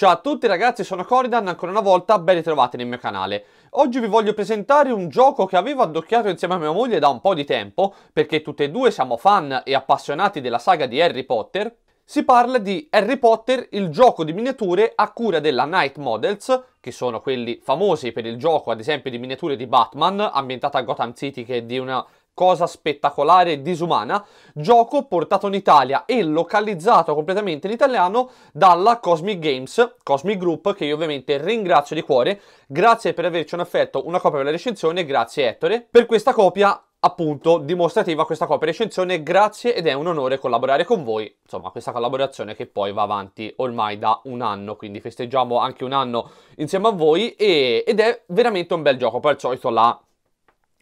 Ciao a tutti ragazzi, sono Coridan, ancora una volta ben ritrovati nel mio canale. Oggi vi voglio presentare un gioco che avevo addocchiato insieme a mia moglie da un po' di tempo, perché tutte e due siamo fan e appassionati della saga di Harry Potter. Si parla di Harry Potter, il gioco di miniature a cura della Night Models, che sono quelli famosi per il gioco ad esempio di miniature di Batman, ambientata a Gotham City che è di una cosa spettacolare e disumana, gioco portato in Italia e localizzato completamente in italiano dalla Cosmic Games, Cosmic Group, che io ovviamente ringrazio di cuore, grazie per averci un affetto, una copia per la recensione, grazie Ettore, per questa copia appunto dimostrativa questa copia recensione grazie ed è un onore collaborare con voi insomma questa collaborazione che poi va avanti ormai da un anno quindi festeggiamo anche un anno insieme a voi e, ed è veramente un bel gioco poi al solito la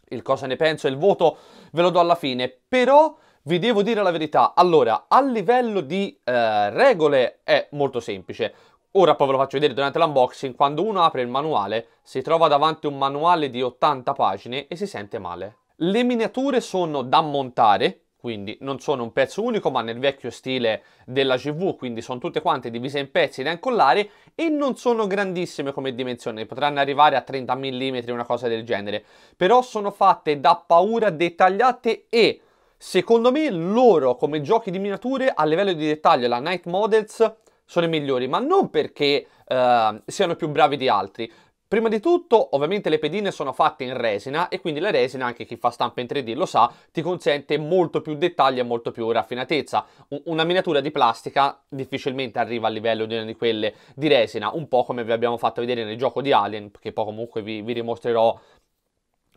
il cosa ne penso e il voto ve lo do alla fine, però vi devo dire la verità. Allora, a livello di eh, regole è molto semplice. Ora poi ve lo faccio vedere durante l'unboxing, quando uno apre il manuale si trova davanti un manuale di 80 pagine e si sente male. Le miniature sono da montare, quindi non sono un pezzo unico ma nel vecchio stile della CV, quindi sono tutte quante divise in pezzi da incollare e non sono grandissime come dimensioni, potranno arrivare a 30 mm una cosa del genere, però sono fatte da paura dettagliate e secondo me loro come giochi di miniature a livello di dettaglio la Night Models sono i migliori, ma non perché eh, siano più bravi di altri, Prima di tutto, ovviamente le pedine sono fatte in resina e quindi la resina, anche chi fa stampa in 3D lo sa, ti consente molto più dettagli e molto più raffinatezza. Una miniatura di plastica difficilmente arriva al livello di una di quelle di resina, un po' come vi abbiamo fatto vedere nel gioco di Alien, che poi comunque vi, vi dimostrerò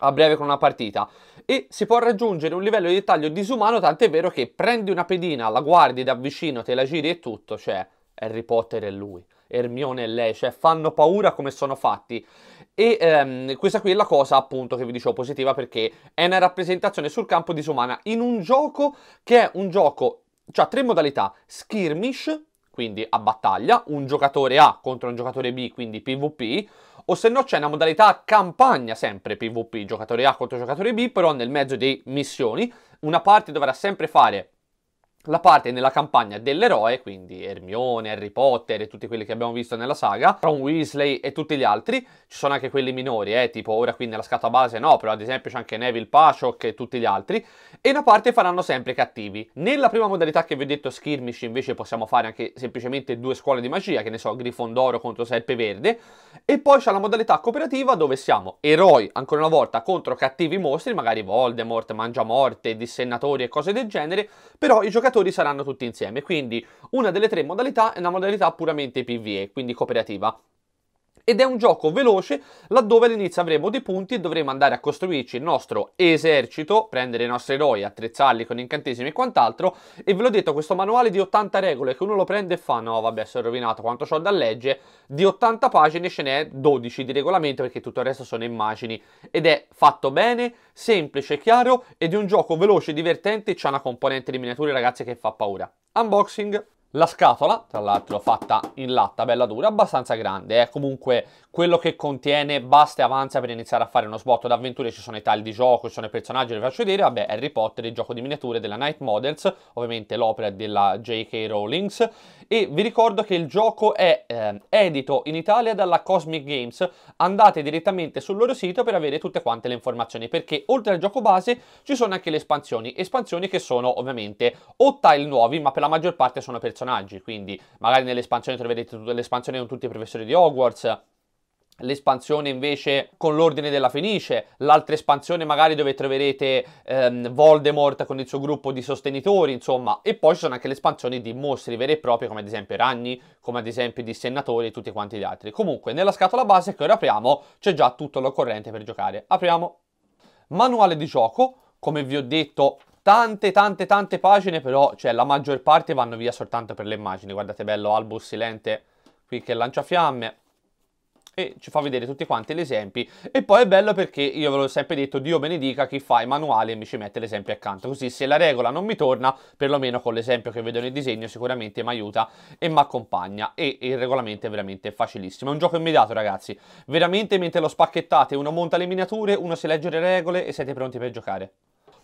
a breve con una partita e si può raggiungere un livello di dettaglio disumano tant'è vero che prendi una pedina, la guardi da vicino, te la giri e tutto, cioè Harry Potter è lui. Ermione e lei, cioè fanno paura come sono fatti. E ehm, questa qui è la cosa appunto che vi dicevo positiva perché è una rappresentazione sul campo disumana in un gioco che è un gioco, cioè tre modalità, skirmish, quindi a battaglia, un giocatore A contro un giocatore B, quindi PvP, o se no c'è una modalità campagna sempre PvP, giocatore A contro giocatore B, però nel mezzo di missioni, una parte dovrà sempre fare la parte nella campagna dell'eroe, quindi Hermione, Harry Potter e tutti quelli che abbiamo visto nella saga, Ron Weasley e tutti gli altri, ci sono anche quelli minori, eh, tipo ora qui nella scatola base no, però ad esempio c'è anche Neville Pachok e tutti gli altri, e una parte faranno sempre cattivi. Nella prima modalità che vi ho detto, Skirmish, invece possiamo fare anche semplicemente due scuole di magia, che ne so, Grifondoro contro Serpeverde, e poi c'è la modalità cooperativa dove siamo eroi, ancora una volta, contro cattivi mostri, magari Voldemort, Mangiamorte, Dissennatori e cose del genere, però i giocatori giocatori saranno tutti insieme, quindi una delle tre modalità è una modalità puramente PvE, quindi cooperativa ed è un gioco veloce laddove all'inizio avremo dei punti e dovremo andare a costruirci il nostro esercito, prendere i nostri eroi, attrezzarli con incantesimi e quant'altro e ve l'ho detto questo manuale di 80 regole che uno lo prende e fa no vabbè sono rovinato quanto ho da leggere, di 80 pagine ce n'è 12 di regolamento perché tutto il resto sono immagini ed è fatto bene, semplice, chiaro ed è un gioco veloce, divertente e c'ha una componente di miniature ragazzi che fa paura. Unboxing! La scatola, tra l'altro fatta in latta, bella dura, abbastanza grande, è comunque quello che contiene basta e avanza per iniziare a fare uno sbotto d'avventure, ci sono i tagli di gioco, ci sono i personaggi, vi faccio vedere, vabbè Harry Potter, il gioco di miniature della Night Models, ovviamente l'opera della J.K. Rowling, e vi ricordo che il gioco è eh, edito in Italia dalla Cosmic Games, andate direttamente sul loro sito per avere tutte quante le informazioni, perché oltre al gioco base ci sono anche le espansioni, espansioni che sono ovviamente o tile nuovi, ma per la maggior parte sono personaggi personaggi, quindi magari nell'espansione troverete tutte le espansioni con tutti i professori di Hogwarts, l'espansione invece con l'ordine della Fenice, l'altra espansione magari dove troverete ehm, Voldemort con il suo gruppo di sostenitori, insomma, e poi ci sono anche le espansioni di mostri veri e propri come ad esempio ragni, come ad esempio dissennatori e tutti quanti gli altri. Comunque, nella scatola base che ora apriamo c'è già tutto l'occorrente per giocare. Apriamo manuale di gioco, come vi ho detto Tante, tante, tante pagine, però, cioè, la maggior parte vanno via soltanto per le immagini. Guardate, bello, Albus Silente qui che lancia fiamme e ci fa vedere tutti quanti gli esempi e poi è bello perché io ve l'ho sempre detto Dio benedica chi fa i manuali e mi ci mette l'esempio accanto così se la regola non mi torna perlomeno con l'esempio che vedo nel disegno sicuramente mi aiuta e mi accompagna e il regolamento è veramente facilissimo è un gioco immediato ragazzi veramente mentre lo spacchettate uno monta le miniature uno si legge le regole e siete pronti per giocare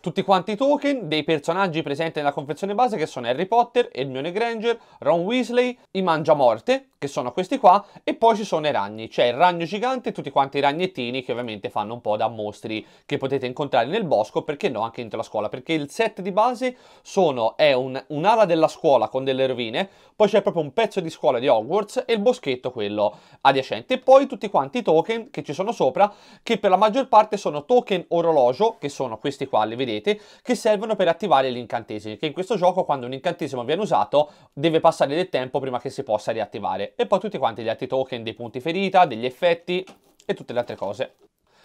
tutti quanti i token dei personaggi presenti nella confezione base che sono Harry Potter, Hermione Granger, Ron Weasley, i Mangiamorte, che sono questi qua, e poi ci sono i ragni, cioè il ragno gigante e tutti quanti i ragnettini che ovviamente fanno un po' da mostri che potete incontrare nel bosco, perché no, anche dentro la scuola, perché il set di base sono, è un'ala della scuola con delle rovine, poi c'è proprio un pezzo di scuola di Hogwarts e il boschetto quello adiacente, e poi tutti quanti i token che ci sono sopra, che per la maggior parte sono token orologio, che sono questi qua, li vedete, vedete, che servono per attivare gli incantesimi, che in questo gioco quando un incantesimo viene usato deve passare del tempo prima che si possa riattivare. E poi tutti quanti gli altri token, dei punti ferita, degli effetti e tutte le altre cose.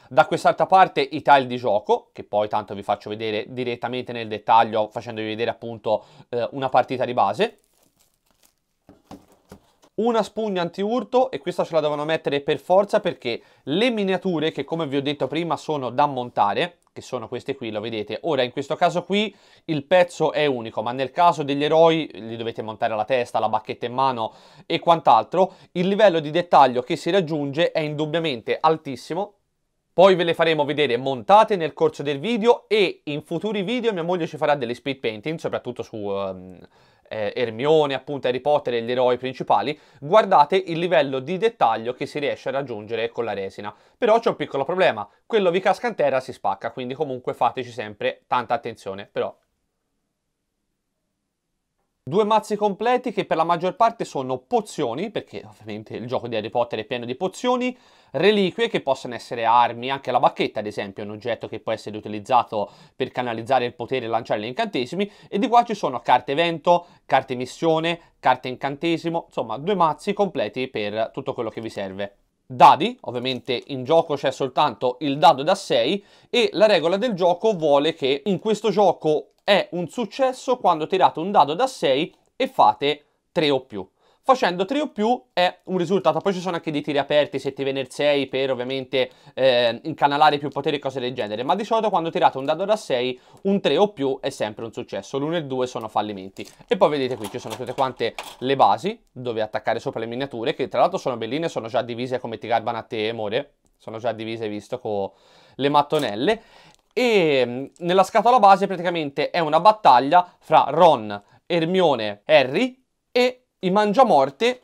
Da quest'altra parte i tile di gioco, che poi tanto vi faccio vedere direttamente nel dettaglio facendovi vedere appunto eh, una partita di base, una spugna antiurto e questa ce la devono mettere per forza perché le miniature che come vi ho detto prima sono da montare che sono queste qui, lo vedete. Ora, in questo caso qui, il pezzo è unico, ma nel caso degli eroi li dovete montare la testa, la bacchetta in mano e quant'altro. Il livello di dettaglio che si raggiunge è indubbiamente altissimo, poi ve le faremo vedere montate nel corso del video e in futuri video mia moglie ci farà delle speed painting, soprattutto su um, eh, Hermione, appunto Harry Potter e gli eroi principali, guardate il livello di dettaglio che si riesce a raggiungere con la resina. Però c'è un piccolo problema, quello vi casca in terra si spacca, quindi comunque fateci sempre tanta attenzione, però Due mazzi completi che per la maggior parte sono pozioni, perché ovviamente il gioco di Harry Potter è pieno di pozioni, reliquie che possono essere armi, anche la bacchetta ad esempio è un oggetto che può essere utilizzato per canalizzare il potere e lanciare gli incantesimi, e di qua ci sono carte evento, carte missione, carte incantesimo, insomma due mazzi completi per tutto quello che vi serve dadi, ovviamente in gioco c'è soltanto il dado da 6 e la regola del gioco vuole che in questo gioco è un successo quando tirate un dado da 6 e fate 3 o più. Facendo 3 o più è un risultato, poi ci sono anche dei tiri aperti se ti viene il 6 per ovviamente eh, incanalare più potere e cose del genere, ma di solito quando tirate un dado da 6 un 3 o più è sempre un successo, l'1 e il 2 sono fallimenti. E poi vedete qui ci sono tutte quante le basi dove attaccare sopra le miniature che tra l'altro sono belline, sono già divise come ti garbano a te, amore, sono già divise visto con le mattonelle e mm, nella scatola base praticamente è una battaglia fra Ron, Ermione, Harry e i Mangiamorte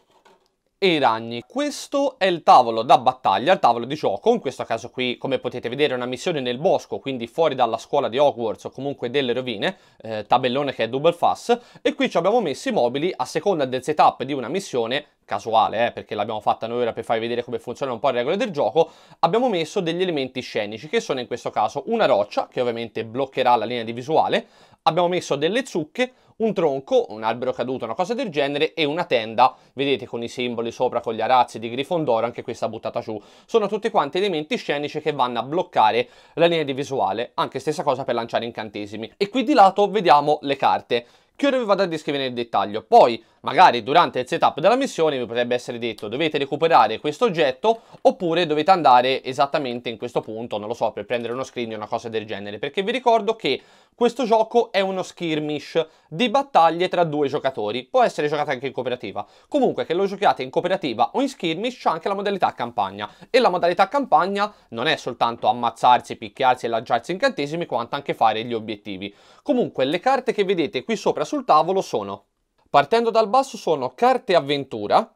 e i ragni. Questo è il tavolo da battaglia, il tavolo di gioco, in questo caso qui come potete vedere è una missione nel bosco, quindi fuori dalla scuola di Hogwarts o comunque delle rovine, eh, tabellone che è double fast, e qui ci abbiamo messo i mobili a seconda del setup di una missione casuale, eh, perché l'abbiamo fatta noi ora per farvi vedere come funzionano un po' le regole del gioco, abbiamo messo degli elementi scenici, che sono in questo caso una roccia, che ovviamente bloccherà la linea di visuale, abbiamo messo delle zucche, un tronco, un albero caduto, una cosa del genere e una tenda, vedete con i simboli sopra, con gli arazzi di Grifondoro, anche questa buttata giù. Sono tutti quanti elementi scenici che vanno a bloccare la linea di visuale, anche stessa cosa per lanciare incantesimi. E qui di lato vediamo le carte che ora vi vado a descrivere nel dettaglio. Poi, magari durante il setup della missione vi potrebbe essere detto dovete recuperare questo oggetto oppure dovete andare esattamente in questo punto, non lo so, per prendere uno screen o una cosa del genere, perché vi ricordo che questo gioco è uno skirmish di battaglie tra due giocatori, può essere giocato anche in cooperativa. Comunque che lo giochiate in cooperativa o in skirmish c'è anche la modalità campagna e la modalità campagna non è soltanto ammazzarsi, picchiarsi e lanciarsi incantesimi, quanto anche fare gli obiettivi. Comunque le carte che vedete qui sopra sul tavolo sono, partendo dal basso, sono carte avventura,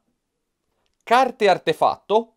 carte artefatto,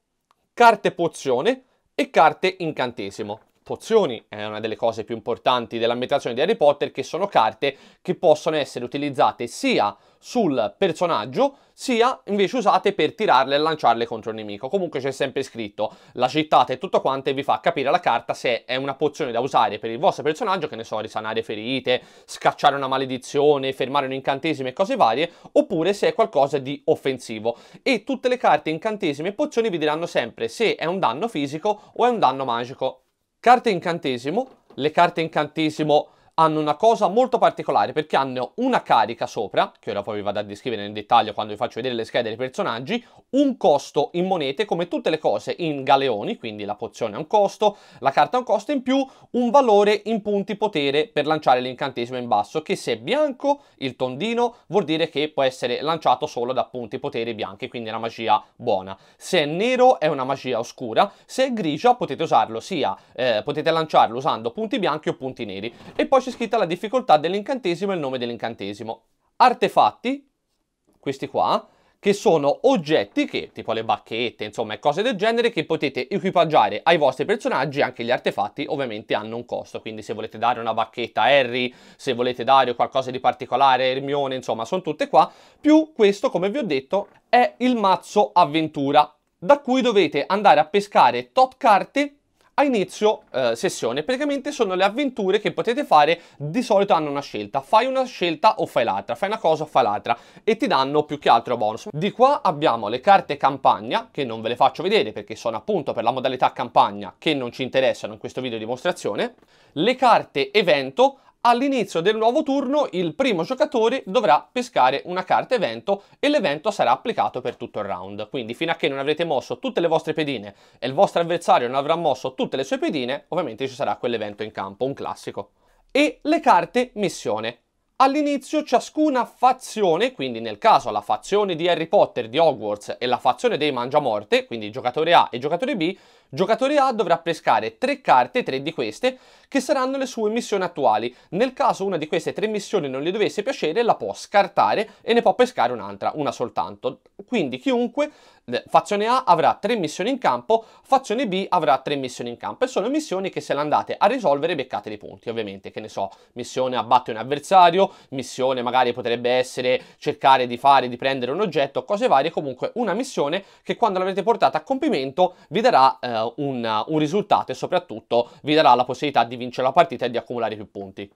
carte pozione e carte incantesimo pozioni è una delle cose più importanti dell'ambientazione di Harry Potter, che sono carte che possono essere utilizzate sia sul personaggio, sia invece usate per tirarle e lanciarle contro il nemico. Comunque c'è sempre scritto la città e tutto quanto e vi fa capire la carta se è una pozione da usare per il vostro personaggio, che ne so, risanare ferite, scacciare una maledizione, fermare un incantesimo e cose varie, oppure se è qualcosa di offensivo. E tutte le carte, incantesimi e pozioni vi diranno sempre se è un danno fisico o è un danno magico Carte incantesimo, le carte incantesimo hanno una cosa molto particolare perché hanno una carica sopra, che ora poi vi vado a descrivere nel dettaglio quando vi faccio vedere le schede dei personaggi, un costo in monete come tutte le cose in galeoni, quindi la pozione ha un costo, la carta ha un costo, in più un valore in punti potere per lanciare l'incantesimo in basso, che se è bianco il tondino vuol dire che può essere lanciato solo da punti potere bianchi, quindi è una magia buona. Se è nero è una magia oscura, se è grigia potete usarlo sia, eh, potete lanciarlo usando punti bianchi o punti neri. E poi c'è scritta la difficoltà dell'incantesimo e il nome dell'incantesimo. Artefatti, questi qua, che sono oggetti che, tipo le bacchette, insomma, cose del genere, che potete equipaggiare ai vostri personaggi, anche gli artefatti ovviamente hanno un costo, quindi se volete dare una bacchetta a Harry, se volete dare qualcosa di particolare a Hermione, insomma, sono tutte qua, più questo, come vi ho detto, è il mazzo avventura, da cui dovete andare a pescare top carte a inizio eh, sessione. Praticamente sono le avventure che potete fare, di solito hanno una scelta, fai una scelta o fai l'altra, fai una cosa o fai l'altra e ti danno più che altro bonus. Di qua abbiamo le carte campagna, che non ve le faccio vedere perché sono appunto per la modalità campagna che non ci interessano in questo video dimostrazione, le carte evento all'inizio del nuovo turno il primo giocatore dovrà pescare una carta evento e l'evento sarà applicato per tutto il round. Quindi fino a che non avrete mosso tutte le vostre pedine e il vostro avversario non avrà mosso tutte le sue pedine, ovviamente ci sarà quell'evento in campo, un classico. E le carte missione. All'inizio ciascuna fazione, quindi nel caso la fazione di Harry Potter di Hogwarts e la fazione dei Mangiamorte, quindi giocatore A e giocatore B, Giocatore A dovrà pescare tre carte, tre di queste, che saranno le sue missioni attuali. Nel caso una di queste tre missioni non gli dovesse piacere, la può scartare e ne può pescare un'altra, una soltanto. Quindi chiunque, eh, fazione A avrà tre missioni in campo, fazione B avrà tre missioni in campo. E sono missioni che se le andate a risolvere beccate dei punti, ovviamente. Che ne so, missione abbatte un avversario, missione magari potrebbe essere cercare di fare, di prendere un oggetto, cose varie. Comunque una missione che quando l'avrete portata a compimento vi darà... Eh, uh, un, un risultato e soprattutto vi darà la possibilità di vincere la partita e di accumulare più punti.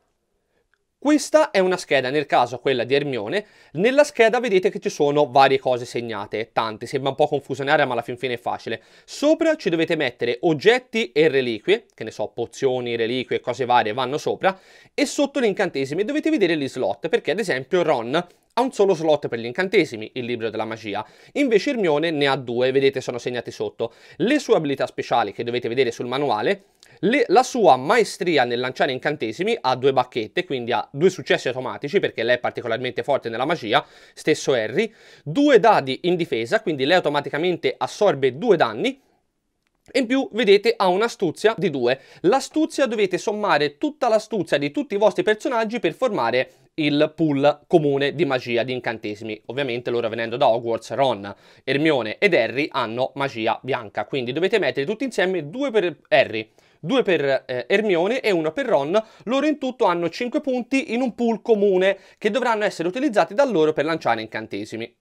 Questa è una scheda, nel caso quella di Ermione, nella scheda vedete che ci sono varie cose segnate, tante, sembra un po' confusionaria ma alla fin fine è facile. Sopra ci dovete mettere oggetti e reliquie, che ne so, pozioni, reliquie, cose varie vanno sopra, e sotto gli incantesimi dovete vedere gli slot, perché ad esempio Ron ha un solo slot per gli incantesimi, il libro della magia, invece Irmione ne ha due, vedete sono segnati sotto. Le sue abilità speciali che dovete vedere sul manuale, le, la sua maestria nel lanciare incantesimi ha due bacchette, quindi ha due successi automatici perché lei è particolarmente forte nella magia, stesso Harry, due dadi in difesa, quindi lei automaticamente assorbe due danni, in più, vedete, ha un'astuzia di due. L'astuzia dovete sommare tutta l'astuzia di tutti i vostri personaggi per formare il pool comune di magia di incantesimi. Ovviamente loro venendo da Hogwarts, Ron, Ermione ed Harry hanno magia bianca, quindi dovete mettere tutti insieme due per Harry due per eh, Ermione e uno per Ron, loro in tutto hanno 5 punti in un pool comune che dovranno essere utilizzati da loro per lanciare incantesimi.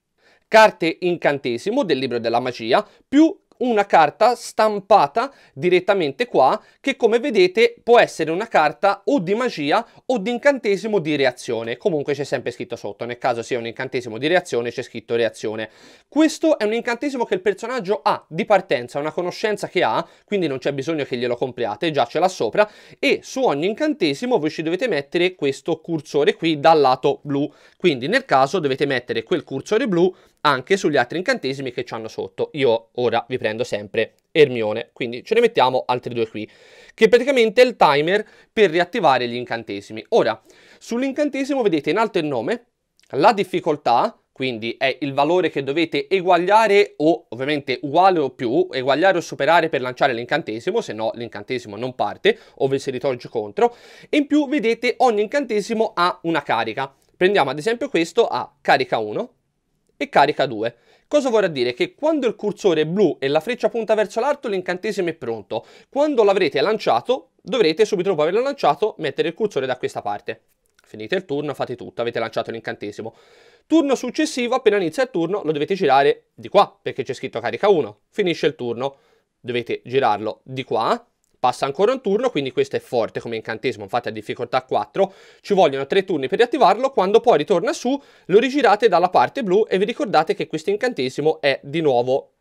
Carte incantesimo del libro della magia più una carta stampata direttamente qua che come vedete può essere una carta o di magia o di incantesimo di reazione comunque c'è sempre scritto sotto nel caso sia un incantesimo di reazione c'è scritto reazione questo è un incantesimo che il personaggio ha di partenza una conoscenza che ha quindi non c'è bisogno che glielo compriate già ce l'ha sopra e su ogni incantesimo voi ci dovete mettere questo cursore qui dal lato blu quindi nel caso dovete mettere quel cursore blu anche sugli altri incantesimi che ci hanno sotto. Io ora vi prendo sempre Ermione, quindi ce ne mettiamo altri due qui, che praticamente è il timer per riattivare gli incantesimi. Ora, sull'incantesimo vedete in alto il nome, la difficoltà, quindi è il valore che dovete eguagliare o ovviamente uguale o più, eguagliare o superare per lanciare l'incantesimo, se no l'incantesimo non parte o vi si ritorce contro, e in più vedete ogni incantesimo ha una carica. Prendiamo ad esempio questo a carica 1, e carica 2. Cosa vorrà dire? Che quando il cursore è blu e la freccia punta verso l'alto l'incantesimo è pronto. Quando l'avrete lanciato dovrete subito dopo averlo lanciato mettere il cursore da questa parte. Finite il turno, fate tutto, avete lanciato l'incantesimo. Turno successivo, appena inizia il turno lo dovete girare di qua perché c'è scritto carica 1. Finisce il turno, dovete girarlo di qua Passa ancora un turno, quindi questo è forte come incantesimo, infatti a difficoltà 4. Ci vogliono 3 turni per riattivarlo, quando poi ritorna su lo rigirate dalla parte blu e vi ricordate che questo incantesimo è di nuovo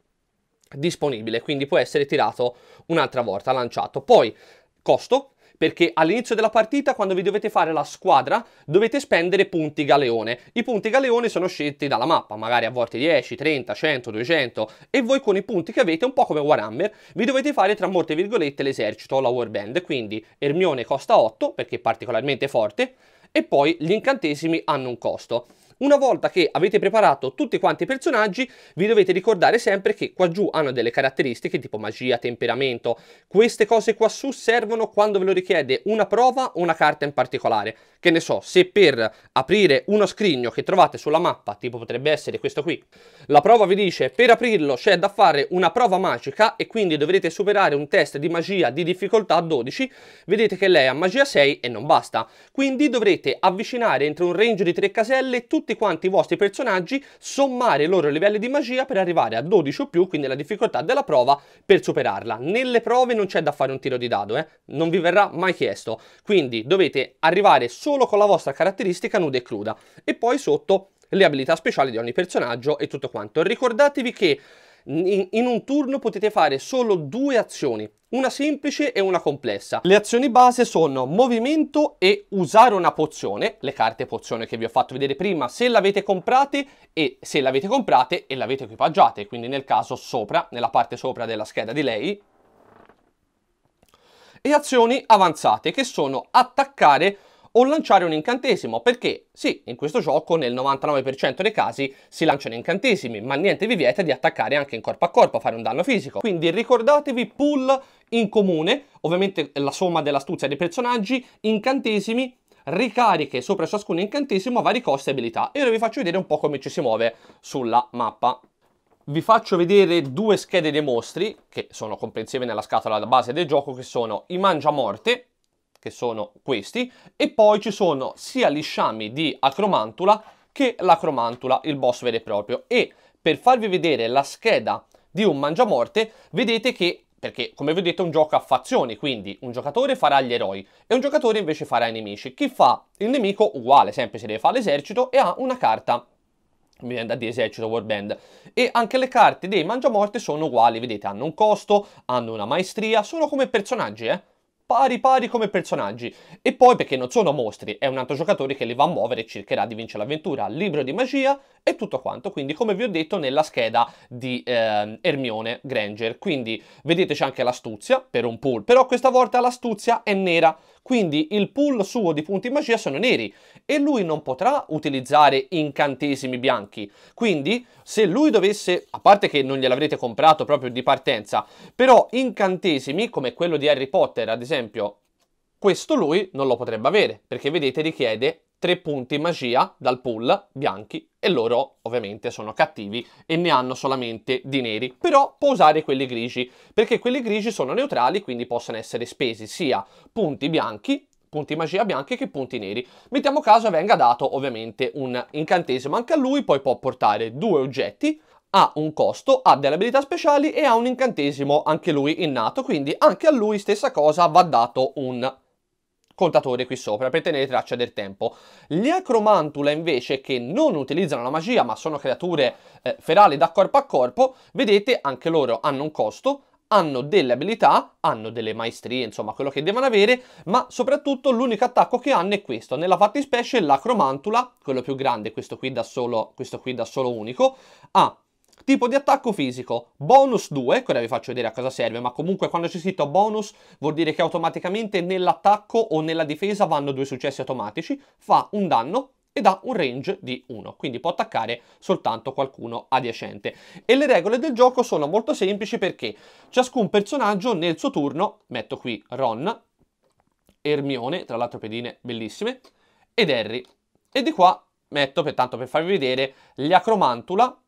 disponibile, quindi può essere tirato un'altra volta, lanciato. Poi costo perché all'inizio della partita quando vi dovete fare la squadra dovete spendere punti galeone. I punti galeone sono scelti dalla mappa, magari a volte 10, 30, 100, 200 e voi con i punti che avete, un po' come Warhammer, vi dovete fare tra molte virgolette l'esercito, la warband, quindi Ermione costa 8 perché è particolarmente forte e poi gli incantesimi hanno un costo. Una volta che avete preparato tutti quanti i personaggi, vi dovete ricordare sempre che qua giù hanno delle caratteristiche tipo magia, temperamento. Queste cose qua su servono quando ve lo richiede una prova o una carta in particolare. Che ne so, se per aprire uno scrigno che trovate sulla mappa, tipo potrebbe essere questo qui, la prova vi dice per aprirlo c'è da fare una prova magica e quindi dovrete superare un test di magia di difficoltà 12, vedete che lei ha magia 6 e non basta. Quindi dovrete avvicinare entro un range di 3 caselle tutti tutti quanti i vostri personaggi, sommare i loro livelli di magia per arrivare a 12 o più, quindi la difficoltà della prova, per superarla. Nelle prove non c'è da fare un tiro di dado, eh? non vi verrà mai chiesto. Quindi dovete arrivare solo con la vostra caratteristica nuda e cruda. E poi sotto le abilità speciali di ogni personaggio e tutto quanto. Ricordatevi che in, in un turno potete fare solo due azioni una semplice e una complessa. Le azioni base sono movimento e usare una pozione, le carte pozione che vi ho fatto vedere prima, se l'avete comprate e se l'avete comprate e l'avete equipaggiate, quindi nel caso sopra, nella parte sopra della scheda di lei, e azioni avanzate che sono attaccare o lanciare un incantesimo, perché sì, in questo gioco nel 99% dei casi si lanciano incantesimi, ma niente vi vieta di attaccare anche in corpo a corpo, fare un danno fisico. Quindi ricordatevi pull in comune, ovviamente la somma dell'astuzia dei personaggi, incantesimi, ricariche sopra ciascun incantesimo a vari costi e abilità. E ora vi faccio vedere un po' come ci si muove sulla mappa. Vi faccio vedere due schede dei mostri, che sono comprensive nella scatola base del gioco, che sono i Mangiamorte, che sono questi, e poi ci sono sia gli sciami di acromantula che l'acromantula, il boss vero e proprio. E per farvi vedere la scheda di un mangiamorte, vedete che, perché come vedete è un gioco a fazioni, quindi un giocatore farà gli eroi e un giocatore invece farà i nemici. Chi fa il nemico uguale, sempre si deve fare l'esercito e ha una carta mi viene da dire esercito warband e anche le carte dei mangiamorte sono uguali vedete hanno un costo hanno una maestria sono come personaggi eh pari pari come personaggi. E poi perché non sono mostri, è un altro giocatore che li va a muovere e cercherà di vincere l'avventura, libro di magia e tutto quanto. Quindi come vi ho detto nella scheda di eh, Hermione Granger. Quindi vedete c'è anche l'astuzia per un pool, però questa volta l'astuzia è nera. Quindi il pool suo di punti magia sono neri e lui non potrà utilizzare incantesimi bianchi. Quindi, se lui dovesse, a parte che non gliel'avrete comprato proprio di partenza, però incantesimi come quello di Harry Potter, ad esempio, questo lui non lo potrebbe avere, perché vedete richiede tre punti magia dal pool bianchi e loro ovviamente sono cattivi e ne hanno solamente di neri, però può usare quelli grigi, perché quelli grigi sono neutrali, quindi possono essere spesi sia punti bianchi punti magia bianchi che punti neri. Mettiamo caso venga dato ovviamente un incantesimo anche a lui, poi può portare due oggetti, ha un costo, ha delle abilità speciali e ha un incantesimo anche lui innato, quindi anche a lui stessa cosa va dato un contatore qui sopra per tenere traccia del tempo. Gli acromantula invece che non utilizzano la magia ma sono creature eh, ferali da corpo a corpo, vedete anche loro hanno un costo, hanno delle abilità, hanno delle maestrie, insomma quello che devono avere, ma soprattutto l'unico attacco che hanno è questo. Nella fattispecie l'acromantula, quello più grande, questo qui da solo, qui da solo unico, ha Tipo di attacco fisico, bonus 2, che ora vi faccio vedere a cosa serve, ma comunque quando c'è scritto bonus vuol dire che automaticamente nell'attacco o nella difesa vanno due successi automatici, fa un danno ed ha un range di 1, quindi può attaccare soltanto qualcuno adiacente. E le regole del gioco sono molto semplici perché ciascun personaggio nel suo turno, metto qui Ron, Ermione, tra l'altro pedine bellissime, ed Harry. E di qua metto, pertanto per farvi vedere, gli Acromantula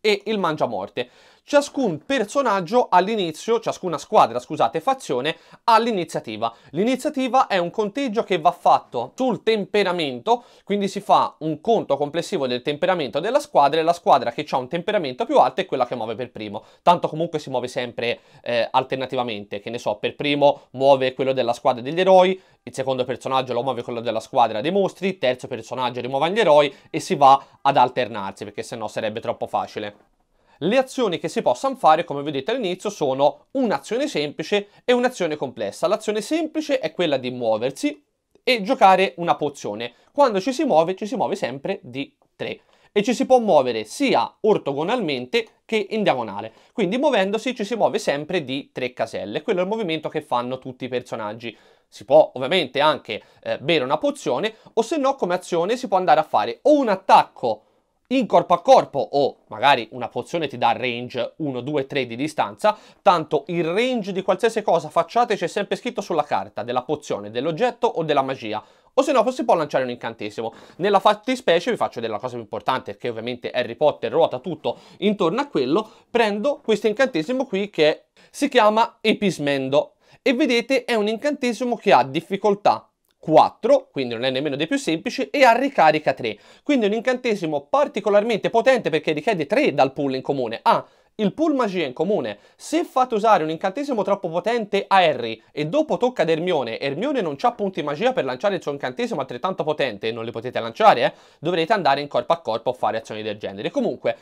e il Mangiamorte. Ciascun personaggio all'inizio, ciascuna squadra, scusate, fazione, ha l'iniziativa. L'iniziativa è un conteggio che va fatto sul temperamento, quindi si fa un conto complessivo del temperamento della squadra e la squadra che ha un temperamento più alto è quella che muove per primo. Tanto comunque si muove sempre eh, alternativamente, che ne so, per primo muove quello della squadra degli eroi, il secondo personaggio lo muove quello della squadra dei mostri, il terzo personaggio rimuove gli eroi e si va ad alternarsi perché sennò sarebbe troppo facile. Le azioni che si possono fare, come vedete all'inizio, sono un'azione semplice e un'azione complessa. L'azione semplice è quella di muoversi e giocare una pozione. Quando ci si muove, ci si muove sempre di 3 e ci si può muovere sia ortogonalmente che in diagonale. Quindi muovendosi ci si muove sempre di 3 caselle. Quello è il movimento che fanno tutti i personaggi. Si può ovviamente anche eh, bere una pozione o se no come azione si può andare a fare o un attacco in corpo a corpo o magari una pozione ti dà range 1, 2, 3 di distanza, tanto il range di qualsiasi cosa facciate c'è sempre scritto sulla carta della pozione, dell'oggetto o della magia o se no si può lanciare un incantesimo. Nella fattispecie vi faccio della cosa più importante, che ovviamente Harry Potter ruota tutto intorno a quello, prendo questo incantesimo qui che si chiama Epismendo e vedete è un incantesimo che ha difficoltà 4, quindi non è nemmeno dei più semplici, e a ricarica 3. Quindi un incantesimo particolarmente potente perché richiede 3 dal pool in comune. Ah, il pool magia in comune. Se fate usare un incantesimo troppo potente a Harry e dopo tocca ad Ermione, Ermione non ha punti magia per lanciare il suo incantesimo altrettanto potente, non li potete lanciare, eh? dovrete andare in corpo a corpo a fare azioni del genere. Comunque,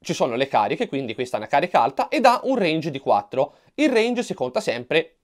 ci sono le cariche, quindi questa è una carica alta, ed ha un range di 4. Il range si conta sempre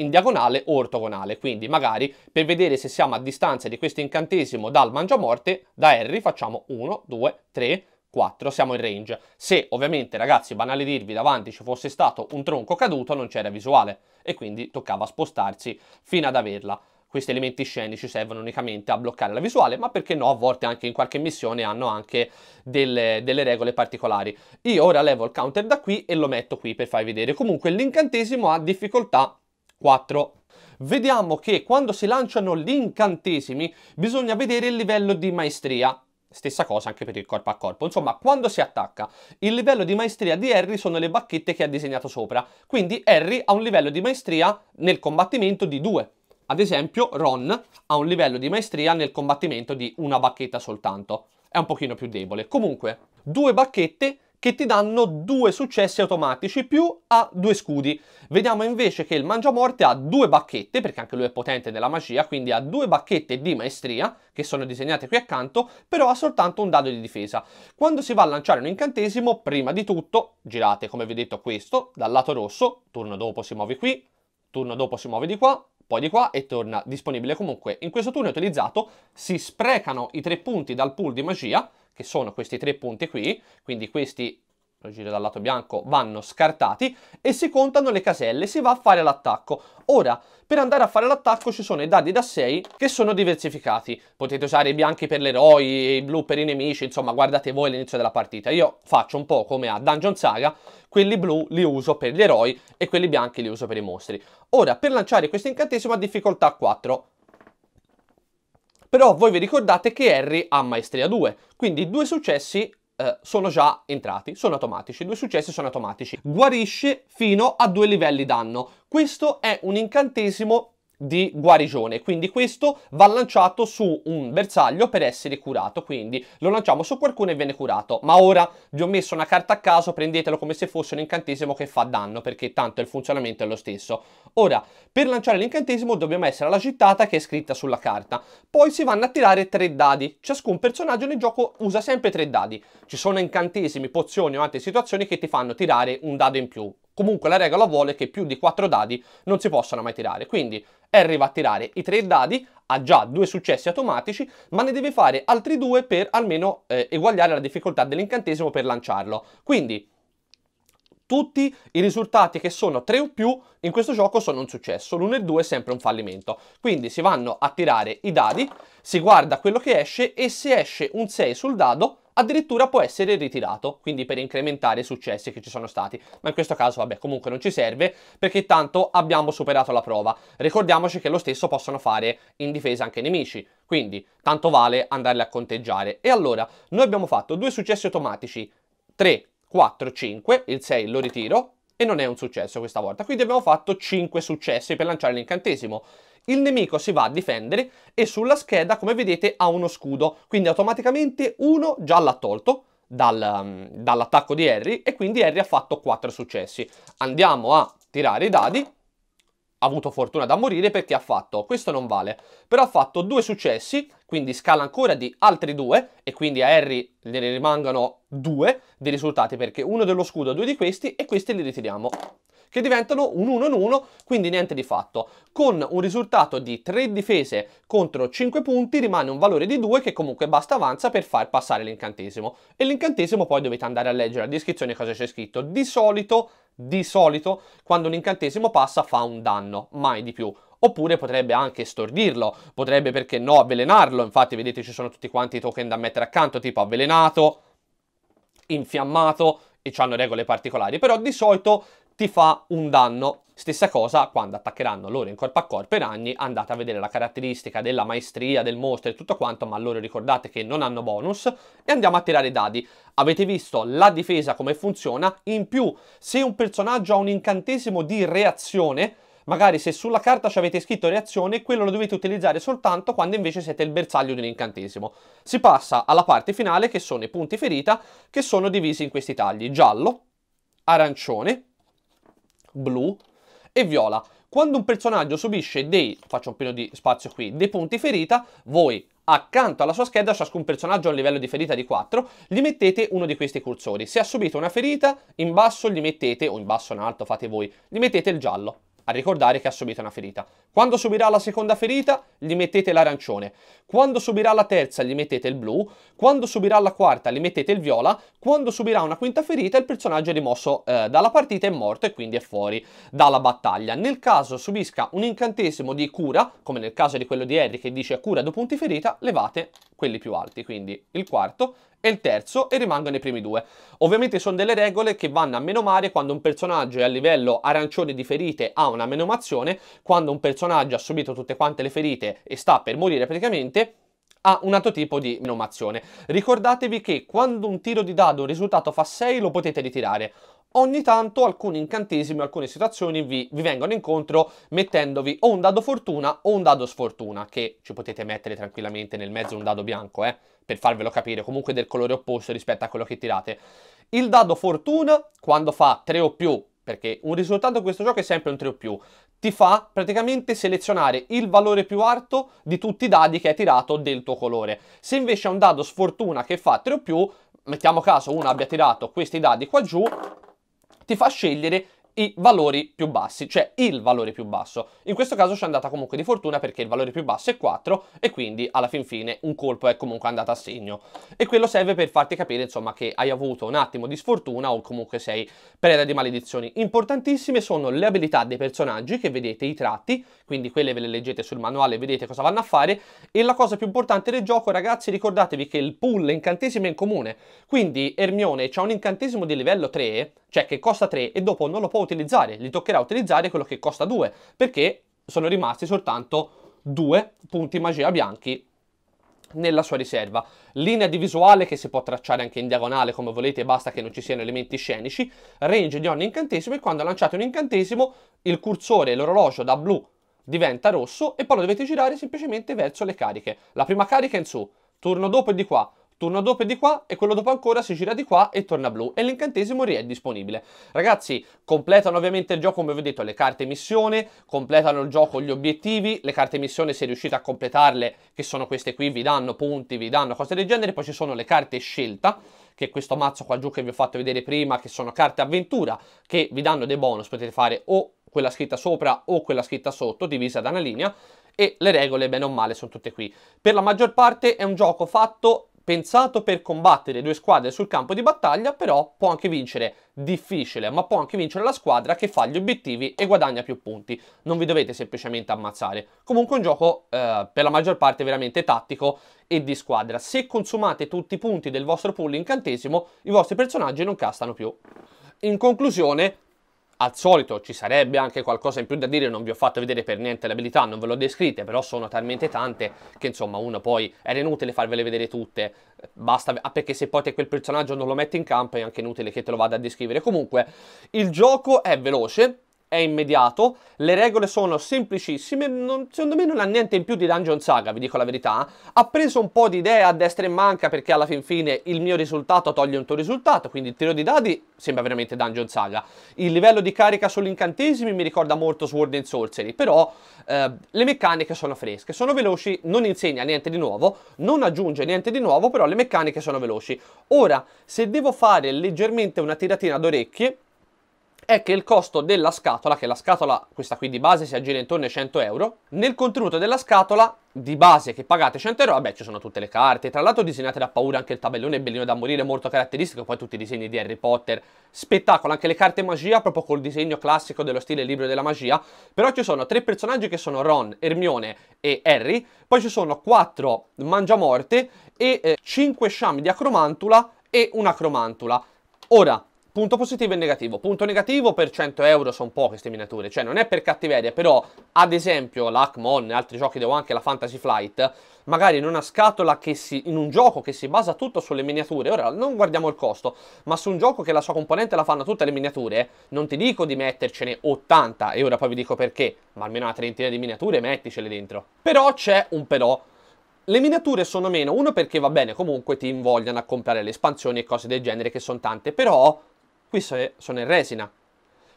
in diagonale o ortogonale, quindi magari per vedere se siamo a distanza di questo incantesimo dal mangiamorte, da Harry facciamo 1, 2, 3, 4, siamo in range. Se ovviamente ragazzi, banale dirvi, davanti ci fosse stato un tronco caduto non c'era visuale e quindi toccava spostarsi fino ad averla. Questi elementi scenici servono unicamente a bloccare la visuale, ma perché no, a volte anche in qualche missione hanno anche delle, delle regole particolari. Io ora levo il counter da qui e lo metto qui per farvi vedere. Comunque l'incantesimo ha difficoltà 4. Vediamo che quando si lanciano gli incantesimi bisogna vedere il livello di maestria. Stessa cosa anche per il corpo a corpo. Insomma, quando si attacca, il livello di maestria di Harry sono le bacchette che ha disegnato sopra. Quindi Harry ha un livello di maestria nel combattimento di 2. Ad esempio, Ron ha un livello di maestria nel combattimento di una bacchetta soltanto. È un pochino più debole. Comunque, due bacchette che ti danno due successi automatici più a due scudi. Vediamo invece che il Mangiamorte ha due bacchette, perché anche lui è potente nella magia, quindi ha due bacchette di maestria, che sono disegnate qui accanto, però ha soltanto un dado di difesa. Quando si va a lanciare un incantesimo, prima di tutto, girate come vi ho detto questo, dal lato rosso, turno dopo si muove qui, turno dopo si muove di qua, poi di qua e torna disponibile comunque. In questo turno utilizzato si sprecano i tre punti dal pool di magia, che sono questi tre punti qui, quindi questi lo giro dal lato bianco, vanno scartati e si contano le caselle, si va a fare l'attacco. Ora, per andare a fare l'attacco ci sono i dadi da 6 che sono diversificati. Potete usare i bianchi per l'eroe, i blu per i nemici, insomma guardate voi all'inizio della partita. Io faccio un po' come a Dungeon Saga, quelli blu li uso per gli eroi e quelli bianchi li uso per i mostri. Ora, per lanciare questo incantesimo a difficoltà 4, però voi vi ricordate che Harry ha maestria 2, quindi due successi eh, sono già entrati, sono automatici, due successi sono automatici. Guarisce fino a due livelli danno. Questo è un incantesimo di guarigione, quindi questo va lanciato su un bersaglio per essere curato, quindi lo lanciamo su qualcuno e viene curato, ma ora vi ho messo una carta a caso, prendetelo come se fosse un incantesimo che fa danno, perché tanto il funzionamento è lo stesso. Ora, per lanciare l'incantesimo dobbiamo essere alla gittata che è scritta sulla carta, poi si vanno a tirare tre dadi, ciascun personaggio nel gioco usa sempre tre dadi, ci sono incantesimi, pozioni o altre situazioni che ti fanno tirare un dado in più, comunque la regola vuole che più di 4 dadi non si possano mai tirare. Quindi Harry va a tirare i 3 dadi, ha già due successi automatici, ma ne deve fare altri due per almeno eh, eguagliare la difficoltà dell'incantesimo per lanciarlo. Quindi tutti i risultati che sono 3 o più in questo gioco sono un successo, l'1 e il 2 è sempre un fallimento. Quindi si vanno a tirare i dadi, si guarda quello che esce e se esce un 6 sul dado addirittura può essere ritirato, quindi per incrementare i successi che ci sono stati. Ma in questo caso, vabbè, comunque non ci serve perché tanto abbiamo superato la prova. Ricordiamoci che lo stesso possono fare in difesa anche i nemici, quindi tanto vale andarle a conteggiare. E allora, noi abbiamo fatto due successi automatici, 3, 4, 5, il 6 lo ritiro, e non è un successo questa volta. Quindi abbiamo fatto 5 successi per lanciare l'incantesimo. Il nemico si va a difendere e sulla scheda, come vedete, ha uno scudo, quindi automaticamente uno già l'ha tolto dal, um, dall'attacco di Harry e quindi Harry ha fatto 4 successi. Andiamo a tirare i dadi, ha avuto fortuna da morire perché ha fatto, questo non vale, però ha fatto due successi, quindi scala ancora di altri due e quindi a Harry ne rimangono due dei risultati perché uno dello scudo, due di questi e questi li ritiriamo che diventano un 1 in 1, quindi niente di fatto. Con un risultato di 3 difese contro 5 punti rimane un valore di 2 che comunque basta avanza per far passare l'incantesimo. E l'incantesimo poi dovete andare a leggere la descrizione cosa c'è scritto. Di solito, di solito, quando un incantesimo passa fa un danno, mai di più oppure potrebbe anche stordirlo, potrebbe perché no avvelenarlo, infatti vedete ci sono tutti quanti i token da mettere accanto, tipo avvelenato, infiammato, e ci hanno regole particolari, però di solito ti fa un danno. Stessa cosa quando attaccheranno loro in corpo a corpo e ragni, andate a vedere la caratteristica della maestria, del mostro e tutto quanto, ma loro ricordate che non hanno bonus e andiamo a tirare i dadi. Avete visto la difesa come funziona? In più, se un personaggio ha un incantesimo di reazione, magari se sulla carta ci avete scritto reazione, quello lo dovete utilizzare soltanto quando invece siete il bersaglio di un incantesimo. Si passa alla parte finale che sono i punti ferita, che sono divisi in questi tagli, giallo, arancione, blu e viola. Quando un personaggio subisce dei, faccio un pelo di spazio qui, dei punti ferita, voi accanto alla sua scheda, ciascun personaggio ha un livello di ferita di 4, gli mettete uno di questi cursori. Se ha subito una ferita, in basso gli mettete, o in basso o in alto, fate voi, gli mettete il giallo a ricordare che ha subito una ferita. Quando subirà la seconda ferita, gli mettete l'arancione. Quando subirà la terza, gli mettete il blu. Quando subirà la quarta, gli mettete il viola. Quando subirà una quinta ferita, il personaggio è rimosso eh, dalla partita, è morto e quindi è fuori dalla battaglia. Nel caso subisca un incantesimo di cura, come nel caso di quello di Harry che dice cura due punti ferita, levate quelli più alti, quindi il quarto e il terzo e rimangono i primi due. Ovviamente sono delle regole che vanno a menomare quando un personaggio è a livello arancione di ferite ha una menomazione, quando un personaggio ha subito tutte quante le ferite e sta per morire praticamente ha un altro tipo di menomazione. Ricordatevi che quando un tiro di dado risultato fa 6 lo potete ritirare. Ogni tanto alcuni incantesimi, alcune situazioni vi, vi, vengono incontro mettendovi o un dado fortuna o un dado sfortuna, che ci potete mettere tranquillamente nel mezzo un dado bianco, eh? per farvelo capire, comunque del colore opposto rispetto a quello che tirate. Il dado fortuna, quando fa 3 o più, perché un risultato in questo gioco è sempre un 3 o più, ti fa praticamente selezionare il valore più alto di tutti i dadi che hai tirato del tuo colore. Se invece è un dado sfortuna che fa 3 o più, mettiamo caso uno abbia tirato questi dadi qua giù, ti fa scegliere i valori più bassi, cioè il valore più basso. In questo caso ci è andata comunque di fortuna perché il valore più basso è 4 e quindi alla fin fine un colpo è comunque andato a segno. E quello serve per farti capire insomma che hai avuto un attimo di sfortuna o comunque sei preda di maledizioni. Importantissime sono le abilità dei personaggi che vedete, i tratti, quindi quelle ve le leggete sul manuale e vedete cosa vanno a fare. E la cosa più importante del gioco ragazzi ricordatevi che il pool incantesimo è in comune, quindi Ermione c'ha un incantesimo di livello 3 cioè che costa 3 e dopo non lo può utilizzare, gli toccherà utilizzare quello che costa 2, perché sono rimasti soltanto 2 punti magia bianchi nella sua riserva. Linea di visuale che si può tracciare anche in diagonale come volete, basta che non ci siano elementi scenici, range di ogni incantesimo e quando lanciate un incantesimo il cursore, l'orologio da blu diventa rosso e poi lo dovete girare semplicemente verso le cariche. La prima carica in su, turno dopo è di qua, turno dopo è di qua e quello dopo ancora si gira di qua e torna blu e l'incantesimo è disponibile. Ragazzi, completano ovviamente il gioco come vi ho detto le carte missione, completano il gioco gli obiettivi, le carte missione se riuscite a completarle, che sono queste qui, vi danno punti, vi danno cose del genere, poi ci sono le carte scelta, che è questo mazzo qua giù che vi ho fatto vedere prima, che sono carte avventura, che vi danno dei bonus, potete fare o quella scritta sopra o quella scritta sotto, divisa da una linea, e le regole, bene o male, sono tutte qui. Per la maggior parte è un gioco fatto pensato per combattere due squadre sul campo di battaglia, però può anche vincere difficile, ma può anche vincere la squadra che fa gli obiettivi e guadagna più punti. Non vi dovete semplicemente ammazzare. Comunque un gioco eh, per la maggior parte veramente tattico e di squadra. Se consumate tutti i punti del vostro pool incantesimo, i vostri personaggi non castano più. In conclusione, al solito ci sarebbe anche qualcosa in più da dire, non vi ho fatto vedere per niente le abilità, non ve le ho descritte, però sono talmente tante che insomma uno poi era inutile farvele vedere tutte, basta, ah, perché se poi te quel personaggio non lo metti in campo è anche inutile che te lo vada a descrivere. Comunque il gioco è veloce, è immediato, le regole sono semplicissime, non, secondo me non ha niente in più di Dungeon Saga, vi dico la verità. Ha preso un po' di idee a destra e manca perché alla fin fine il mio risultato toglie un tuo risultato, quindi il tiro di dadi sembra veramente Dungeon Saga. Il livello di carica sugli incantesimi mi ricorda molto Sword and Sorcery, però eh, le meccaniche sono fresche, sono veloci, non insegna niente di nuovo, non aggiunge niente di nuovo, però le meccaniche sono veloci. Ora, se devo fare leggermente una tiratina d'orecchie, è che il costo della scatola, che la scatola, questa qui di base, si aggira intorno ai 100 euro, nel contenuto della scatola di base che pagate 100 euro, vabbè ci sono tutte le carte, tra l'altro disegnate da paura anche il tabellone bellino da morire, molto caratteristico, poi tutti i disegni di Harry Potter, spettacolo, anche le carte magia proprio col disegno classico dello stile libro della magia, però ci sono tre personaggi che sono Ron, Hermione e Harry, poi ci sono quattro mangiamorte e eh, cinque sciami di acromantula e una acromantula. Ora, Punto positivo e negativo. Punto negativo per 100 euro sono poche queste miniature, cioè non è per cattiveria, però ad esempio l'Acmon e altri giochi devo anche la Fantasy Flight, magari in una scatola che si, in un gioco che si basa tutto sulle miniature, ora non guardiamo il costo, ma su un gioco che la sua componente la fanno tutte le miniature, non ti dico di mettercene 80 e ora poi vi dico perché, ma almeno una trentina di miniature metticele dentro. Però c'è un però. Le miniature sono meno, uno perché va bene, comunque ti invogliano a comprare le espansioni e cose del genere che sono tante, però qui sono in resina.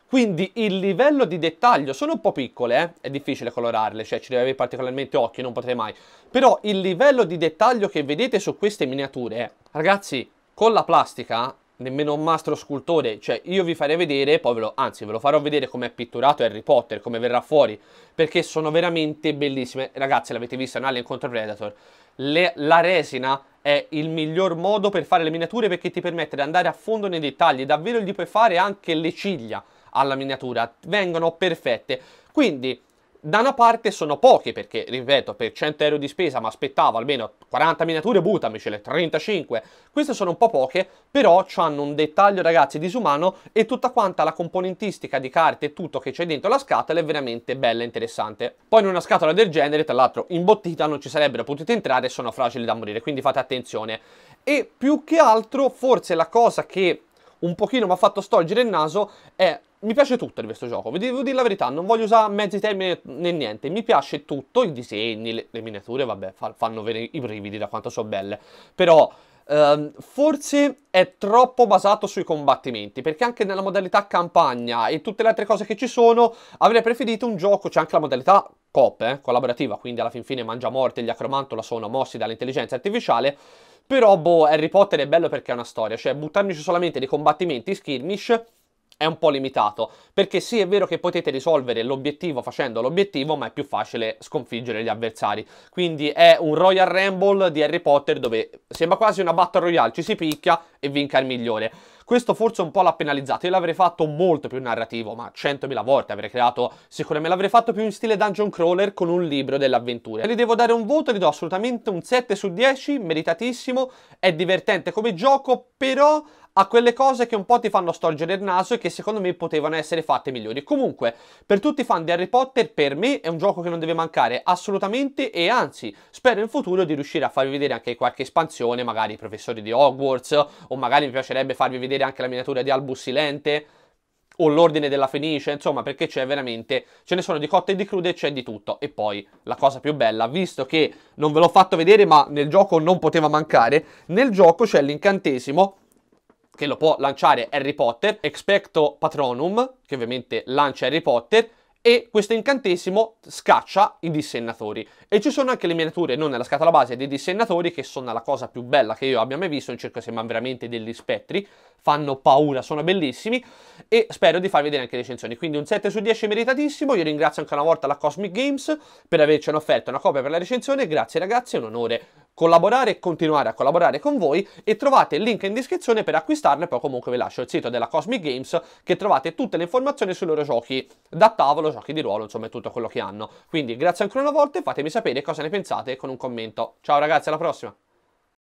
Quindi il livello di dettaglio, sono un po' piccole, eh? è difficile colorarle, cioè ci deve avere particolarmente occhio, non potrei mai. Però il livello di dettaglio che vedete su queste miniature, ragazzi, con la plastica, nemmeno un mastro scultore, cioè io vi farei vedere, poi ve lo, anzi ve lo farò vedere come è pitturato Harry Potter, come verrà fuori, perché sono veramente bellissime. Ragazzi, l'avete vista in Alien contro Predator, le, la resina è il miglior modo per fare le miniature perché ti permette di andare a fondo nei dettagli, davvero gli puoi fare anche le ciglia alla miniatura, vengono perfette. Quindi da una parte sono poche perché, ripeto, per 100 euro di spesa mi aspettavo almeno 40 miniature, le 35. Queste sono un po' poche, però hanno un dettaglio, ragazzi, disumano e tutta quanta la componentistica di carte e tutto che c'è dentro la scatola è veramente bella e interessante. Poi in una scatola del genere, tra l'altro imbottita, non ci sarebbero potute entrare e sono fragili da morire, quindi fate attenzione. E più che altro, forse la cosa che un pochino mi ha fatto storgere il naso è mi piace tutto di questo gioco, vi devo dire la verità, non voglio usare mezzi termini né niente, mi piace tutto, i disegni, le, le miniature, vabbè, fanno venire i brividi da quanto sono belle, però ehm, forse è troppo basato sui combattimenti, perché anche nella modalità campagna e tutte le altre cose che ci sono, avrei preferito un gioco, c'è anche la modalità cop, eh, collaborativa, quindi alla fin fine mangia morte, gli acromantola sono mossi dall'intelligenza artificiale, però boh, Harry Potter è bello perché è una storia, cioè buttarmici solamente dei combattimenti skirmish è un po' limitato, perché sì è vero che potete risolvere l'obiettivo facendo l'obiettivo, ma è più facile sconfiggere gli avversari. Quindi è un Royal Rumble di Harry Potter dove sembra quasi una Battle Royale, ci si picchia e vinca il migliore. Questo forse un po' l'ha penalizzato, io l'avrei fatto molto più narrativo, ma 100.000 volte avrei creato, me l'avrei fatto più in stile dungeon crawler con un libro delle avventure. Gli devo dare un voto, gli do assolutamente un 7 su 10, meritatissimo, è divertente come gioco, però a quelle cose che un po' ti fanno storgere il naso e che secondo me potevano essere fatte migliori. Comunque, per tutti i fan di Harry Potter, per me è un gioco che non deve mancare assolutamente e anzi, spero in futuro di riuscire a farvi vedere anche qualche espansione, magari i professori di Hogwarts o magari mi piacerebbe farvi vedere anche la miniatura di Albus Silente o l'ordine della Fenice, insomma, perché c'è veramente, ce ne sono di cotte e di crude, c'è di tutto. E poi la cosa più bella, visto che non ve l'ho fatto vedere, ma nel gioco non poteva mancare, nel gioco c'è l'incantesimo che lo può lanciare Harry Potter, Expecto Patronum, che ovviamente lancia Harry Potter, e questo incantesimo scaccia i dissennatori. E ci sono anche le miniature, non nella scatola base, dei dissennatori, che sono la cosa più bella che io abbia mai visto, in circa sembrano veramente degli spettri, fanno paura, sono bellissimi, e spero di farvi vedere anche le recensioni. Quindi un 7 su 10 meritatissimo, io ringrazio ancora una volta la Cosmic Games per averci offerto una copia per la recensione, grazie ragazzi, è un onore collaborare e continuare a collaborare con voi e trovate il link in descrizione per acquistarne, poi comunque vi lascio il sito della Cosmic Games che trovate tutte le informazioni sui loro giochi da tavolo, giochi di ruolo, insomma tutto quello che hanno. Quindi grazie ancora una volta e fatemi sapere cosa ne pensate con un commento. Ciao ragazzi, alla prossima!